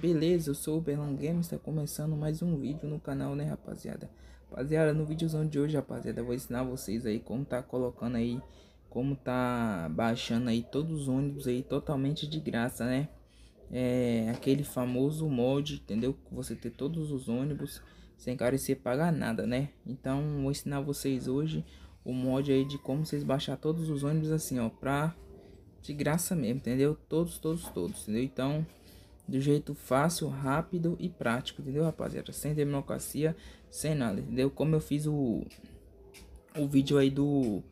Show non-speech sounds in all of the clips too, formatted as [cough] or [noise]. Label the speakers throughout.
Speaker 1: Beleza, eu sou o Berlão Games, está começando mais um vídeo no canal, né rapaziada? Rapaziada, no vídeozão de hoje, rapaziada, vou ensinar vocês aí como tá colocando aí, como tá baixando aí todos os ônibus aí totalmente de graça, né? É aquele famoso mod, entendeu? Você ter todos os ônibus sem carecer pagar nada, né? Então, vou ensinar vocês hoje o mod aí de como vocês baixar todos os ônibus assim, ó, pra de graça mesmo, entendeu? Todos, todos, todos, entendeu? Então, do jeito fácil, rápido e prático, entendeu, rapaziada? Sem democracia, sem nada, entendeu? Como eu fiz o, o vídeo aí do,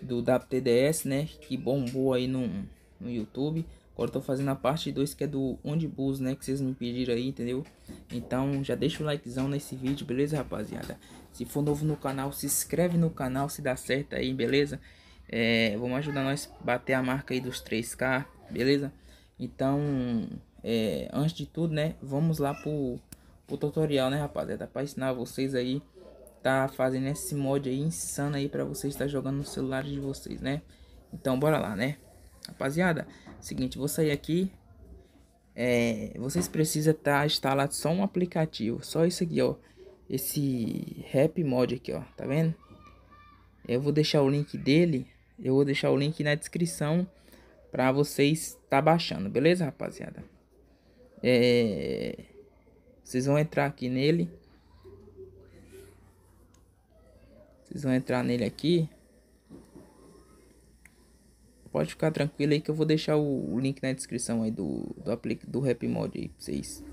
Speaker 1: do WTDS, né, que bombou aí no, no YouTube. Agora eu tô fazendo a parte 2, que é do Onibus, né, que vocês me pediram aí, entendeu? Então, já deixa o likezão nesse vídeo, beleza, rapaziada? Se for novo no canal, se inscreve no canal se dá certo aí, beleza? É, vamos ajudar nós a bater a marca aí dos 3K, beleza? Então, é, antes de tudo, né, vamos lá pro, pro tutorial, né, rapaziada? Pra ensinar vocês aí, tá fazendo esse mod aí insano aí pra vocês estar tá jogando no celular de vocês, né? Então, bora lá, né? Rapaziada, seguinte, vou sair aqui. É, vocês precisam estar tá instalado só um aplicativo, só isso aqui, ó esse rap mod aqui, ó, tá vendo? Eu vou deixar o link dele, eu vou deixar o link na descrição para vocês tá baixando, beleza, rapaziada? É... Vocês vão entrar aqui nele. Vocês vão entrar nele aqui. Pode ficar tranquilo aí que eu vou deixar o, link na descrição aí do do, do Rap Mod aí pra vocês.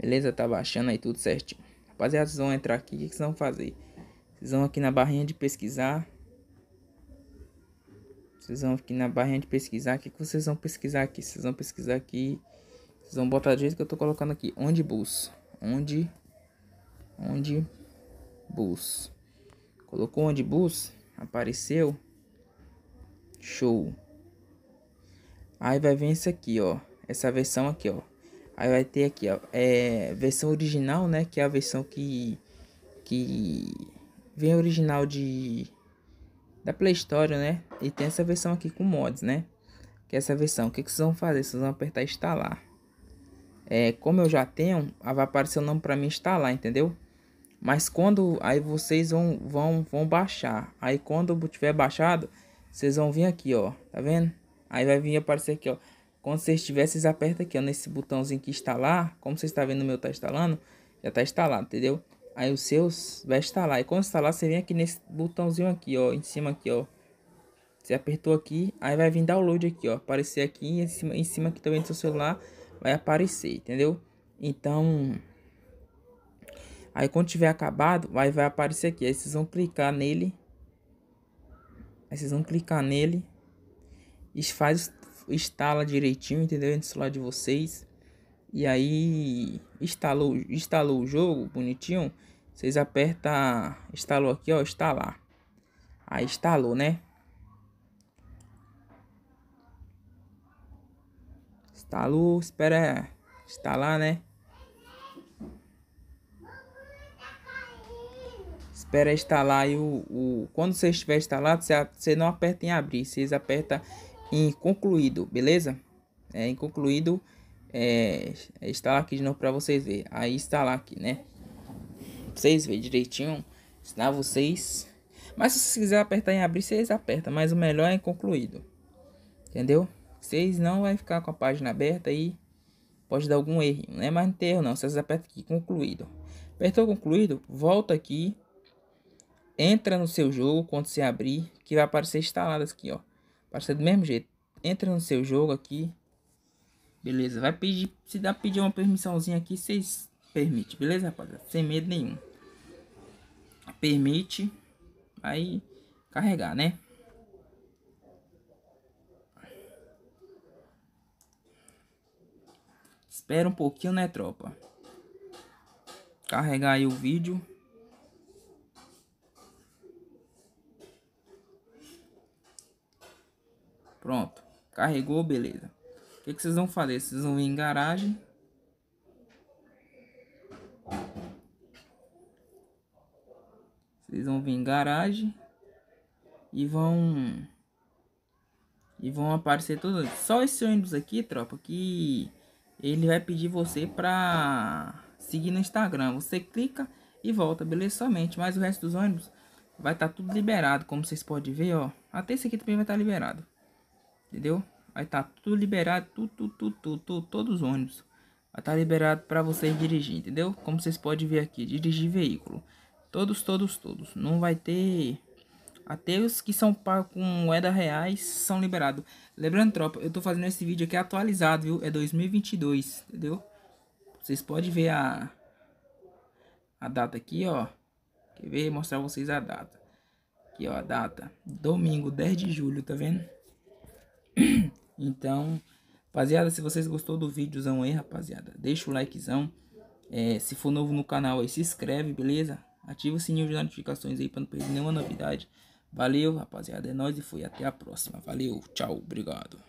Speaker 1: Beleza? Tá baixando aí tudo certinho. Rapaziada, vocês vão entrar aqui. O que vocês vão fazer? Vocês vão aqui na barrinha de pesquisar. Vocês vão aqui na barrinha de pesquisar. O que, que vocês vão pesquisar aqui? Vocês vão pesquisar aqui. Vocês vão botar do jeito que eu tô colocando aqui. Onde bus? Onde? Onde bus? Colocou onde bus? Apareceu. Show. Aí vai vir esse aqui, ó. Essa versão aqui, ó. Aí vai ter aqui, ó, é, versão original, né, que é a versão que que vem original de da Play Store, né? E tem essa versão aqui com mods, né? Que é essa versão, o que, que vocês vão fazer? Vocês vão apertar instalar. É, como eu já tenho, vai aparecer o nome para mim instalar, entendeu? Mas quando aí vocês vão vão vão baixar. Aí quando tiver baixado, vocês vão vir aqui, ó, tá vendo? Aí vai vir aparecer aqui, ó, quando você estiver, vocês apertam aqui, ó, nesse botãozinho que instalar. Como você está vendo, o meu tá instalando, já tá instalado, entendeu? Aí os seus vai instalar. E quando instalar, você vem aqui nesse botãozinho aqui, ó, em cima aqui, ó. Você apertou aqui, aí vai vir download aqui, ó. Aparecer aqui em cima, em cima aqui também do seu celular vai aparecer, entendeu? Então, aí quando tiver acabado, vai, vai aparecer aqui. Aí vocês vão clicar nele. Aí vocês vão clicar nele. E faz instala direitinho, entendeu? No celular de vocês. E aí instalou, instalou o jogo bonitinho. Vocês aperta instalou aqui, ó, instalar. Aí instalou, né? Instalou, espera instalar, né? Espera instalar e o, o quando você estiver instalado, você, você não aperta em abrir, vocês aperta em concluído, beleza? É, em concluído, é, instalar aqui de novo para vocês verem. Aí instalar aqui, né? Pra vocês verem direitinho, ensinar vocês. Mas se vocês quiserem apertar em abrir, vocês apertam. Mas o melhor é em concluído. Entendeu? Vocês não vai ficar com a página aberta aí. Pode dar algum erro, né? Mas não tem erro não. Vocês apertam aqui, concluído. Apertou concluído, volta aqui. Entra no seu jogo quando você abrir, que vai aparecer instalado aqui, ó. Aparecer do mesmo jeito entra no seu jogo aqui. Beleza, vai pedir, se dá pedir uma permissãozinha aqui, vocês permite, beleza, rapaziada? Sem medo nenhum. Permite, aí carregar, né? Espera um pouquinho, né, tropa? Carregar aí o vídeo. Pronto. Carregou, beleza. O que, que vocês vão fazer? Vocês vão vir em garagem. Vocês vão vir em garagem. E vão... E vão aparecer todos... Só esse ônibus aqui, tropa, que... Ele vai pedir você pra seguir no Instagram. Você clica e volta, beleza? Somente. Mas o resto dos ônibus vai estar tá tudo liberado, como vocês podem ver, ó. Até esse aqui também vai estar tá liberado. Entendeu? Vai estar tá tudo liberado, tudo, tudo, tudo, tudo, todos os ônibus. Vai estar tá liberado para vocês dirigir, entendeu? Como vocês podem ver aqui, dirigir veículo. Todos, todos, todos. Não vai ter... Até os que são pagos com moeda reais são liberados. Lembrando, tropa, eu tô fazendo esse vídeo aqui atualizado, viu? É 2022, entendeu? Vocês podem ver a, a data aqui, ó. Quer ver? Mostrar vocês a data. Aqui, ó, a data. Domingo, 10 de julho, tá vendo? [clears throat] Então, rapaziada, se vocês gostou do vídeozão aí, rapaziada, deixa o likezão. É, se for novo no canal aí, se inscreve, beleza? Ativa o sininho de notificações aí pra não perder nenhuma novidade. Valeu, rapaziada. É nóis e fui. Até a próxima. Valeu, tchau, obrigado.